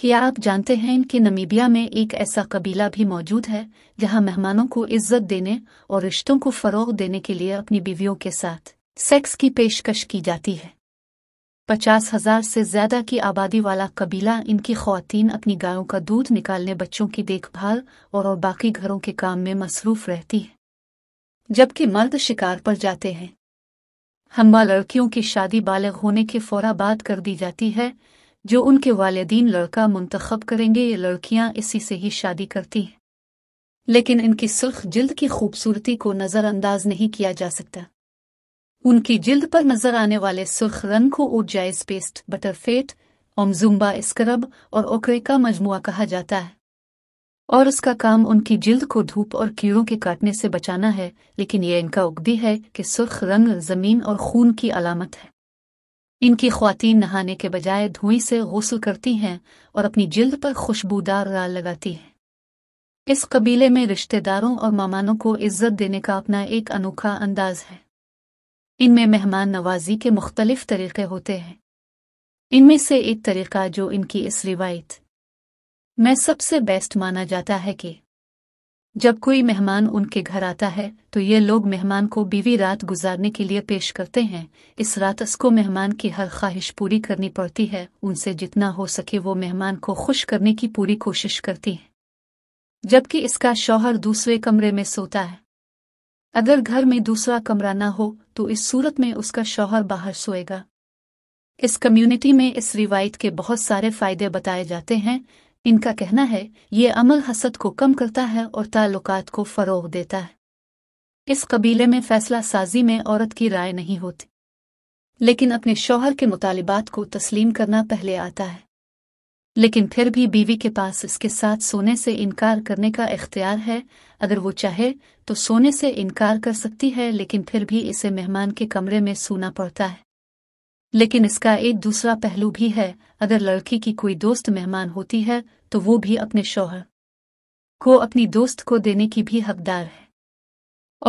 क्या आप जानते हैं कि नमीबिया में एक ऐसा कबीला भी मौजूद है जहां मेहमानों को इज्जत देने और रिश्तों को फ़रोग देने के लिए अपनी बीवियों के साथ सेक्स की पेशकश की जाती है पचास हजार से ज्यादा की आबादी वाला कबीला इनकी खातन अपनी गायों का दूध निकालने बच्चों की देखभाल और, और बाकी घरों के काम में मसरूफ रहती है जबकि मर्द शिकार पर जाते हैं हम्बा लड़कियों की शादी बालग होने के फौरा बाद कर दी जाती है जो उनके वालदीन लड़का मुंतखब करेंगे ये लड़कियां इसी से ही शादी करती हैं लेकिन इनकी सुर्ख जिल्द की खूबसूरती को नज़रअंदाज नहीं किया जा सकता उनकी जिल्द पर नजर आने वाले सुर्ख रंग को ओजाइस पेस्ट बटरफेट ओमजुम्बा स्क्रब और ओकरे का मजमु कहा जाता है और उसका काम उनकी जिल्द को धूप और कीड़ों के काटने से बचाना है लेकिन यह इनका उगदी है कि सुर्ख रंग जमीन और खून की अलामत है इनकी खुवान नहाने के बजाय धुएं से गसल करती हैं और अपनी जिल्द पर खुशबूदार राल लगाती हैं इस कबीले में रिश्तेदारों और मामानों को इज्जत देने का अपना एक अनोखा अंदाज है इनमें मेहमान नवाजी के मुख्तलिफ तरीक़े होते हैं इनमें से एक तरीक़ा जो इनकी इस रिवायत में सबसे बेस्ट माना जाता है कि जब कोई मेहमान उनके घर आता है तो ये लोग मेहमान को बीवी रात गुजारने के लिए पेश करते हैं इस रात को मेहमान की हर ख्वाहिश पूरी करनी पड़ती है उनसे जितना हो सके वो मेहमान को खुश करने की पूरी कोशिश करती है जबकि इसका शौहर दूसरे कमरे में सोता है अगर घर में दूसरा कमरा ना हो तो इस सूरत में उसका शौहर बाहर सोएगा इस कम्युनिटी में इस रिवायत के बहुत सारे फायदे बताए जाते हैं इनका कहना है ये अमल हसद को कम करता है और ताल्लुकात को फ़रोग देता है इस कबीले में फैसला साजी में औरत की राय नहीं होती लेकिन अपने शौहर के मुतालबात को तस्लीम करना पहले आता है लेकिन फिर भी बीवी के पास इसके साथ सोने से इनकार करने का इख्तियार है अगर वो चाहे तो सोने से इनकार कर सकती है लेकिन फिर भी इसे मेहमान के कमरे में सोना पड़ता है लेकिन इसका एक दूसरा पहलू भी है अगर लड़की की कोई दोस्त मेहमान होती है तो वो भी अपने शौहर को अपनी दोस्त को देने की भी हकदार है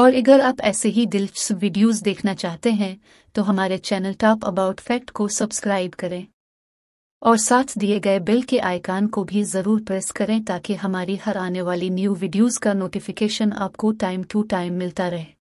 और अगर आप ऐसे ही दिलचस्प वीडियोस देखना चाहते हैं तो हमारे चैनल टॉप अबाउट फैक्ट को सब्सक्राइब करें और साथ दिए गए बिल के आइकान को भी ज़रूर प्रेस करें ताकि हमारी हर आने वाली न्यू वीडियोस का नोटिफिकेशन आपको टाइम टू टाइम मिलता रहे